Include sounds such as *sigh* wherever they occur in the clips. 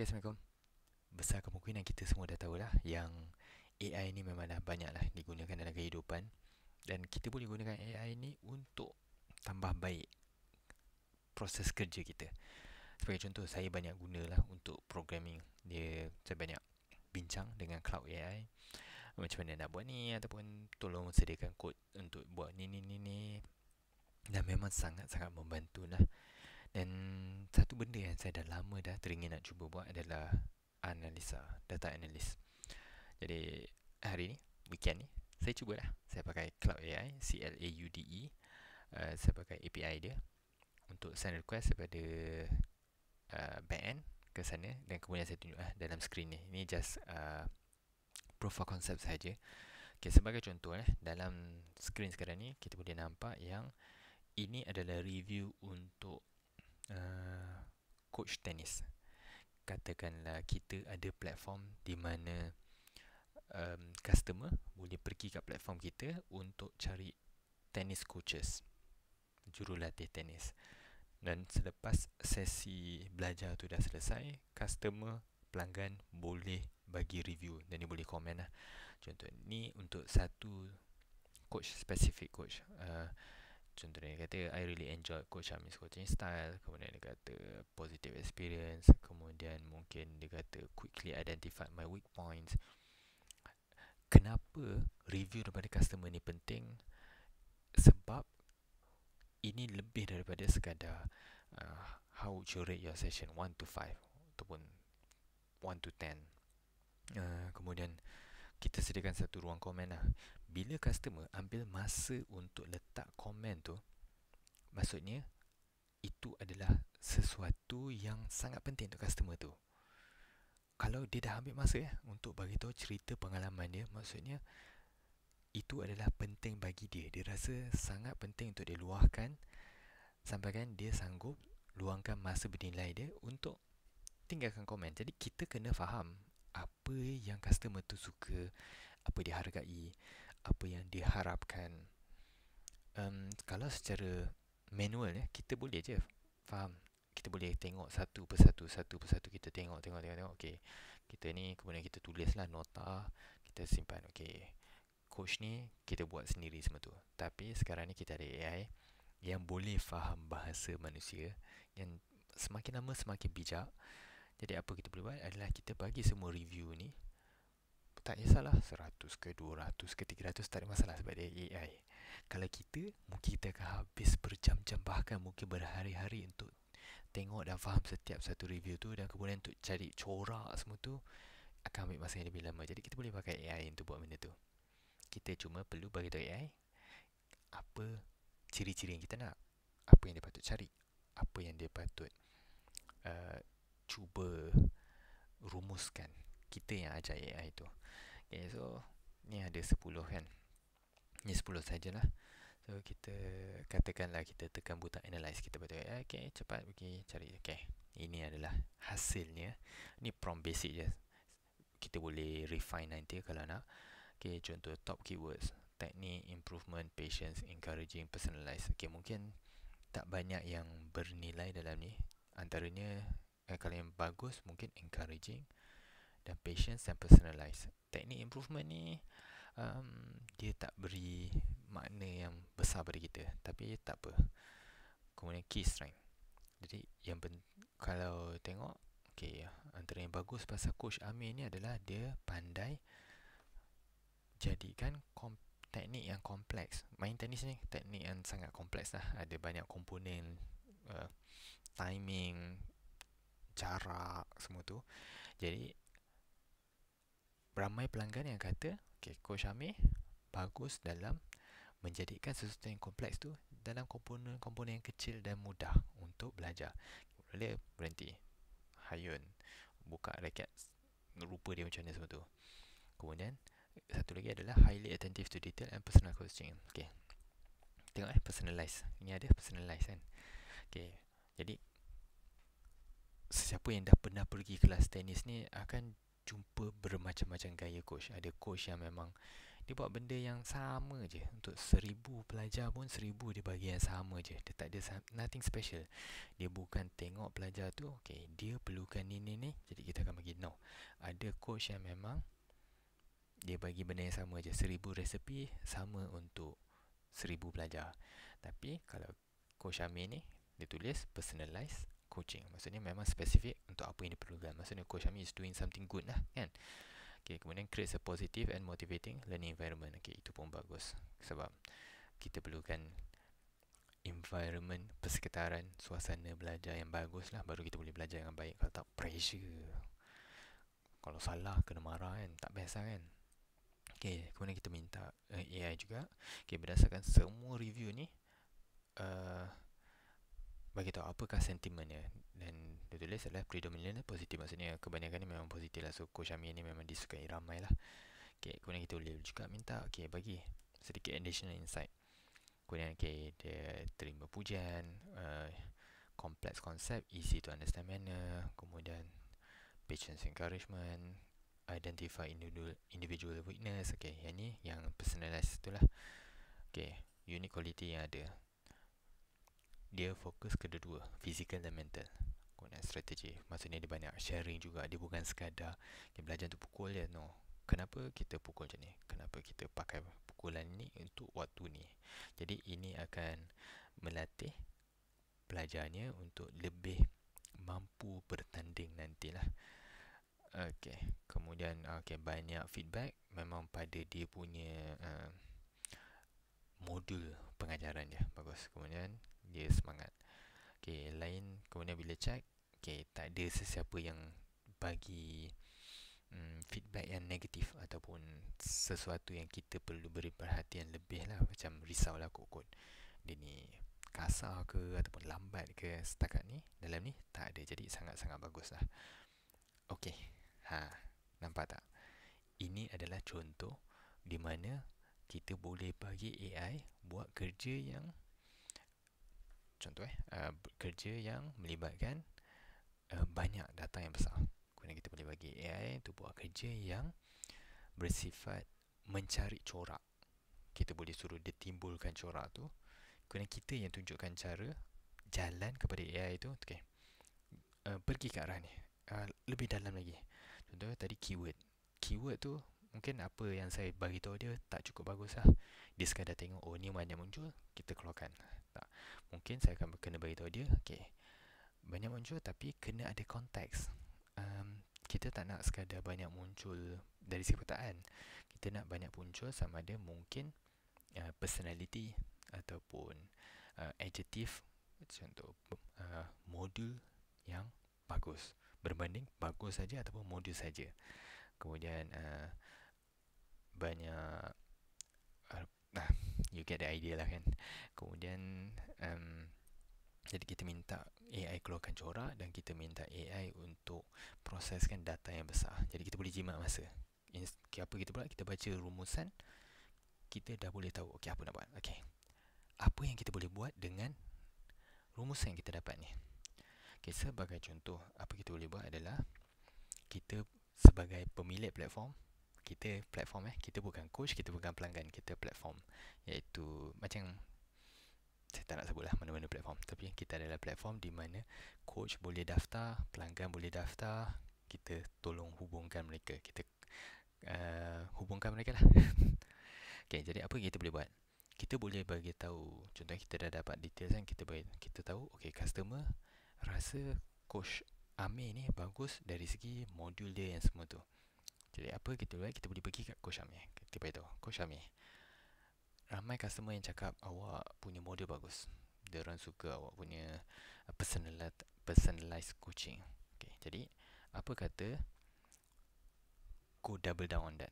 Okay, Assalamualaikum Besar kemungkinan kita semua dah tahu lah, Yang AI ni memang dah banyak lah digunakan dalam kehidupan Dan kita boleh gunakan AI ni untuk tambah baik proses kerja kita Sebagai contoh, saya banyak guna lah untuk programming Dia, saya banyak bincang dengan cloud AI Macam mana nak buat ni Ataupun tolong sediakan kod untuk buat ni ni ni ni Dan memang sangat-sangat membantu lah And satu benda yang saya dah lama dah teringin nak cuba buat adalah analisa, data analis. Jadi hari ni, weekend ni, saya cubalah. Saya pakai Cloud AI, C-L-A-U-D-E. Uh, saya pakai API dia untuk send request kepada uh, backend ke sana dan kemudian saya tunjuk uh, dalam skrin ni. Ini just uh, proof of concept saja. Okay, sebagai contoh, eh, dalam skrin sekarang ni, kita boleh nampak yang ini adalah review untuk uh, coach tenis. Katakanlah kita ada platform di mana um, customer boleh pergi ke platform kita untuk cari tennis coaches, jurulatih tenis. Dan selepas sesi belajar tu dah selesai, customer pelanggan boleh bagi review dan dia boleh komen lah. Contoh ni untuk satu coach, specific coach. Uh, contoh dia kata I really enjoy Coach Amin's coaching style Kemudian dia kata positive experience Kemudian mungkin dia kata quickly identify my weak points Kenapa review daripada customer ni penting? Sebab ini lebih daripada sekadar uh, How would you rate your session 1 to 5 Ataupun 1 to 10 uh, Kemudian kita sediakan satu ruang komen lah bila customer ambil masa untuk letak komen tu maksudnya itu adalah sesuatu yang sangat penting untuk customer tu kalau dia dah ambil masa ya eh, untuk bagi tahu cerita pengalaman dia maksudnya itu adalah penting bagi dia dia rasa sangat penting untuk dia luahkan sampai kan dia sanggup luangkan masa bernilai dia untuk tinggalkan komen jadi kita kena faham apa yang customer tu suka apa dia hargai apa yang diharapkan. Um, kalau secara manual ya, kita boleh je faham. Kita boleh tengok satu persatu, satu persatu kita tengok, tengok, tengok, tengok. Okay. Kita ni kemudian kita tulislah nota, kita simpan. Okay. Coach ni kita buat sendiri semua tu. Tapi sekarang ni kita ada AI yang boleh faham bahasa manusia yang semakin lama semakin bijak. Jadi apa kita boleh buat adalah kita bagi semua review ni tak kisahlah 100 ke 200 ke 300 tak ada masalah sebab dia AI kalau kita mungkin kita akan habis berjam-jam bahkan mungkin berhari-hari untuk tengok dan faham setiap satu review tu dan kemudian untuk cari corak semua tu akan ambil masa yang lebih lama jadi kita boleh pakai AI untuk buat benda tu kita cuma perlu bagi tahu AI apa ciri-ciri yang kita nak apa yang dia patut cari apa yang dia patut uh, cuba rumuskan kita yang ajar AI lah tu Okay so Ni ada 10 kan Ni 10 sajalah So kita katakanlah kita tekan butang analyze kita betul Okay cepat pergi cari Okay ini adalah hasilnya Ni prompt basic je Kita boleh refine nanti kalau nak Okay contoh top keywords Technique, improvement, patience, encouraging, personalize Okay mungkin tak banyak yang bernilai dalam ni Antaranya eh, kalau yang bagus mungkin encouraging and patience and personalize teknik improvement ni um, dia tak beri makna yang besar pada kita tapi tak apa kemudian key strength jadi yang pen- kalau tengok okay, antara yang bagus pasal coach Amir ni adalah dia pandai jadikan kom- teknik yang kompleks main tenis ni teknik yang sangat kompleks lah ada banyak komponen uh, timing jarak semua tu jadi ramai pelanggan yang kata okay, Coach Amir bagus dalam menjadikan sesuatu yang kompleks tu dalam komponen-komponen yang kecil dan mudah untuk belajar boleh berhenti Hayun buka reket rupa dia macam mana semua tu kemudian satu lagi adalah highly attentive to detail and personal coaching okay. tengok eh personalized ini ada personalized kan okay. jadi sesiapa yang dah pernah pergi kelas tenis ni akan jumpa bermacam-macam gaya coach. Ada coach yang memang dia buat benda yang sama je. Untuk seribu pelajar pun seribu dia bagi yang sama je. Dia tak ada nothing special. Dia bukan tengok pelajar tu. Okay, dia perlukan ni ni ni. Jadi kita akan bagi no. Ada coach yang memang dia bagi benda yang sama je. Seribu resepi sama untuk seribu pelajar. Tapi kalau coach Amir ni dia tulis personalized coaching. Maksudnya memang spesifik untuk apa yang diperlukan. Maksudnya coach kami is doing something good lah kan. Okay, kemudian create a positive and motivating learning environment. Okay, itu pun bagus. Sebab kita perlukan environment, persekitaran, suasana belajar yang bagus lah. Baru kita boleh belajar dengan baik. Kalau tak, pressure. Kalau salah, kena marah kan. Tak best lah kan. Okay, kemudian kita minta uh, eh, AI juga. Okay, berdasarkan semua review ni, uh, bagi tahu apakah sentimennya dan dia tulis adalah predominantnya positif maksudnya kebanyakan ni memang positif lah so coach Amir ni memang disukai ramai lah okay, kemudian kita boleh juga minta okay, bagi sedikit additional insight kemudian okay, dia terima pujian kompleks uh, konsep easy to understand manner kemudian patience encouragement identify individual, individual weakness okay, yang ni yang personalized tu lah okay, unique quality yang ada dia fokus ke dua fizikal dan mental. Kemudian strategi. Maksudnya dia banyak sharing juga. Dia bukan sekadar dia belajar untuk pukul je. No. Kenapa kita pukul macam ni? Kenapa kita pakai pukulan ni untuk waktu ni? Jadi ini akan melatih pelajarnya untuk lebih mampu bertanding nantilah. Okey. Kemudian okey banyak feedback memang pada dia punya uh, modul pengajaran dia. Bagus. Kemudian dia semangat. Okey, lain kemudian bila check, okey tak ada sesiapa yang bagi um, feedback yang negatif ataupun sesuatu yang kita perlu beri perhatian lebih lah macam risau lah kot-kot. Dia ni kasar ke ataupun lambat ke setakat ni dalam ni tak ada jadi sangat-sangat bagus lah. Okey. Ha, nampak tak? Ini adalah contoh di mana kita boleh bagi AI buat kerja yang contoh eh uh, kerja yang melibatkan uh, banyak data yang besar. Kemudian kita boleh bagi AI itu buat kerja yang bersifat mencari corak. Kita boleh suruh dia timbulkan corak tu. Kemudian kita yang tunjukkan cara jalan kepada AI itu, Okay. Uh, pergi ke arah ni. Uh, lebih dalam lagi. Contoh tadi keyword. Keyword tu mungkin apa yang saya bagi tahu dia tak cukup bagus lah. Dia sekadar tengok oh ni mana muncul. Kita keluarkan. Tak. Mungkin saya akan kena bagi beritahu dia, okay. banyak muncul tapi kena ada konteks. Um, kita tak nak sekadar banyak muncul dari sekutaan. Kita nak banyak muncul sama ada mungkin uh, personality ataupun uh, adjective contoh uh, modul yang bagus berbanding bagus saja ataupun modul saja kemudian uh, banyak uh, nah, you get the idea lah kan kemudian um, jadi kita minta AI keluarkan corak dan kita minta AI untuk proseskan data yang besar jadi kita boleh jimat masa okay, apa kita buat kita baca rumusan kita dah boleh tahu okey apa nak buat okey apa yang kita boleh buat dengan rumusan yang kita dapat ni okey sebagai contoh apa kita boleh buat adalah kita sebagai pemilik platform kita platform eh kita bukan coach kita bukan pelanggan kita platform iaitu macam saya tak nak sebutlah mana-mana platform tapi kita adalah platform di mana coach boleh daftar pelanggan boleh daftar kita tolong hubungkan mereka kita uh, hubungkan mereka lah *laughs* okay, jadi apa kita boleh buat kita boleh bagi tahu contohnya kita dah dapat details kan kita bagi, kita tahu okay, customer rasa coach Amir ni bagus dari segi modul dia yang semua tu jadi apa kita lah, buat? Kita boleh pergi kat Coach Amir. Kita pergi Coach Amir. Ramai customer yang cakap awak punya model bagus. Dia orang suka awak punya personalized, personalized coaching. Okay, jadi apa kata go double down on that.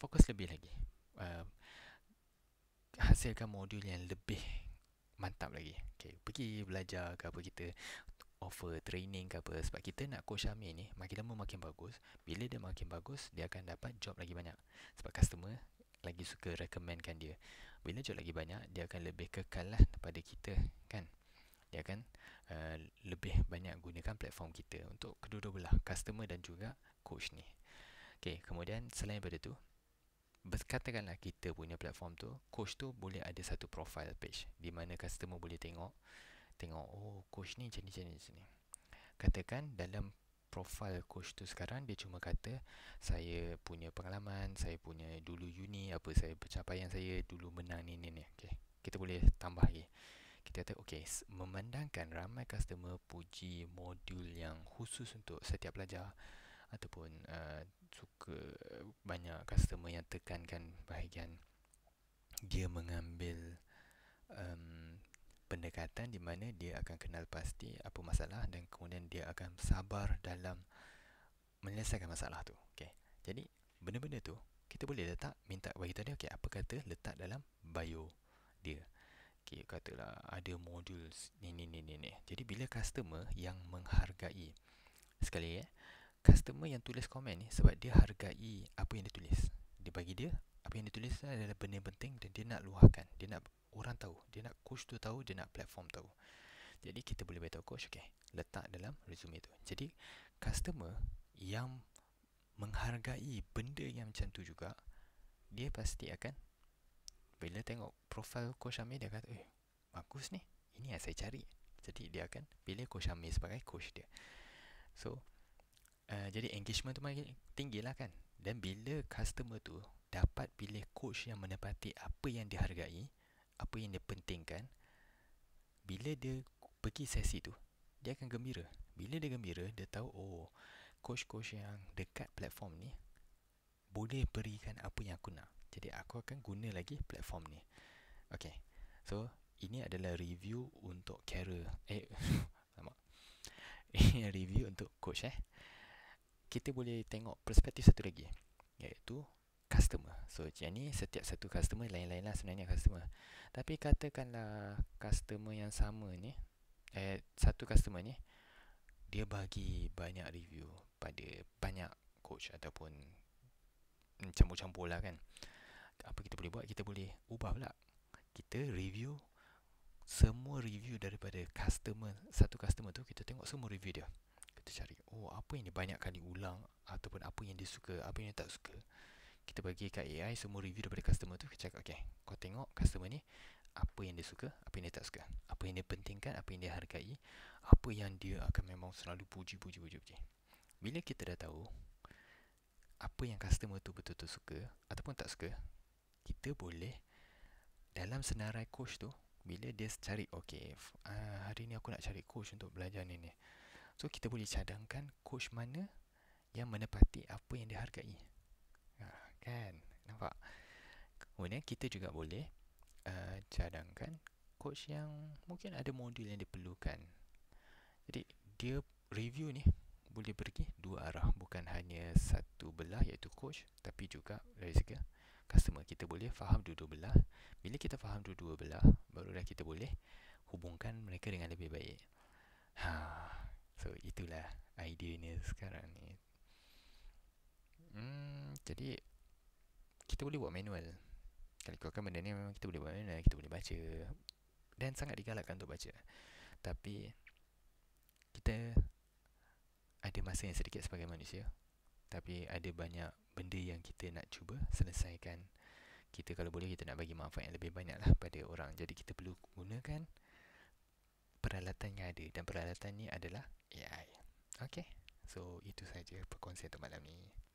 Fokus lebih lagi. Uh, hasilkan modul yang lebih mantap lagi. Okay, pergi belajar ke apa kita offer training ke apa sebab kita nak coach Amir ni makin lama makin bagus bila dia makin bagus dia akan dapat job lagi banyak sebab customer lagi suka recommendkan dia bila job lagi banyak dia akan lebih kekal lah daripada kita kan dia akan uh, lebih banyak gunakan platform kita untuk kedua-dua belah customer dan juga coach ni Okay, kemudian selain daripada tu Katakanlah kita punya platform tu Coach tu boleh ada satu profile page Di mana customer boleh tengok tengok oh coach ni jenis-jenis macam ni katakan dalam profil coach tu sekarang dia cuma kata saya punya pengalaman saya punya dulu uni apa saya pencapaian saya dulu menang ni ni ni okey kita boleh tambah lagi kita kata okey memandangkan ramai customer puji modul yang khusus untuk setiap pelajar ataupun uh, suka banyak customer yang tekankan bahagian dia mengambil um, pendekatan di mana dia akan kenal pasti apa masalah dan kemudian dia akan sabar dalam menyelesaikan masalah tu. Okey. Jadi benda-benda tu kita boleh letak minta bagi tadi okey apa kata letak dalam bio dia. Okey katalah ada modul ni ni ni ni ni. Jadi bila customer yang menghargai sekali eh customer yang tulis komen ni sebab dia hargai apa yang dia tulis. Dia bagi dia apa yang dia tulis adalah benda penting dan dia nak luahkan. Dia nak orang tahu dia nak coach tu tahu dia nak platform tahu jadi kita boleh beritahu coach okay. letak dalam resume tu jadi customer yang menghargai benda yang macam tu juga dia pasti akan bila tengok profil coach Amir dia kata eh bagus ni ini yang saya cari jadi dia akan pilih coach Amir sebagai coach dia so uh, jadi engagement tu makin tinggi lah kan dan bila customer tu dapat pilih coach yang menepati apa yang dihargai, apa yang dia pentingkan bila dia pergi sesi tu dia akan gembira bila dia gembira dia tahu oh coach-coach yang dekat platform ni boleh berikan apa yang aku nak jadi aku akan guna lagi platform ni okey so ini adalah review untuk carer eh *laughs* Ini *laughs* review untuk coach eh kita boleh tengok perspektif satu lagi iaitu customer. So, yang ni setiap satu customer lain-lain lah sebenarnya customer. Tapi katakanlah customer yang sama ni, eh, satu customer ni, dia bagi banyak review pada banyak coach ataupun campur-campur lah kan. Apa kita boleh buat? Kita boleh ubah pula. Kita review semua review daripada customer, satu customer tu, kita tengok semua review dia. Kita cari, oh apa yang dia banyak kali ulang ataupun apa yang dia suka, apa yang dia tak suka kita bagi kat AI semua review daripada customer tu kita cakap okey kau tengok customer ni apa yang dia suka apa yang dia tak suka apa yang dia pentingkan apa yang dia hargai apa yang dia akan memang selalu puji puji puji puji bila kita dah tahu apa yang customer tu betul-betul suka ataupun tak suka kita boleh dalam senarai coach tu bila dia cari okey ah, hari ni aku nak cari coach untuk belajar ni ni so kita boleh cadangkan coach mana yang menepati apa yang dia hargai kan nampak kemudian kita juga boleh uh, cadangkan coach yang mungkin ada modul yang diperlukan jadi dia review ni boleh pergi dua arah bukan hanya satu belah iaitu coach tapi juga dari segi customer kita boleh faham dua-dua belah bila kita faham dua-dua belah barulah kita boleh hubungkan mereka dengan lebih baik ha so itulah idea ni sekarang ni hmm jadi kita boleh buat manual kalau ikutkan benda ni memang kita boleh buat manual kita boleh baca dan sangat digalakkan untuk baca tapi kita ada masa yang sedikit sebagai manusia tapi ada banyak benda yang kita nak cuba selesaikan kita kalau boleh kita nak bagi manfaat yang lebih banyak lah pada orang jadi kita perlu gunakan peralatan yang ada dan peralatan ni adalah AI Okay, so itu saja perkongsian untuk malam ni.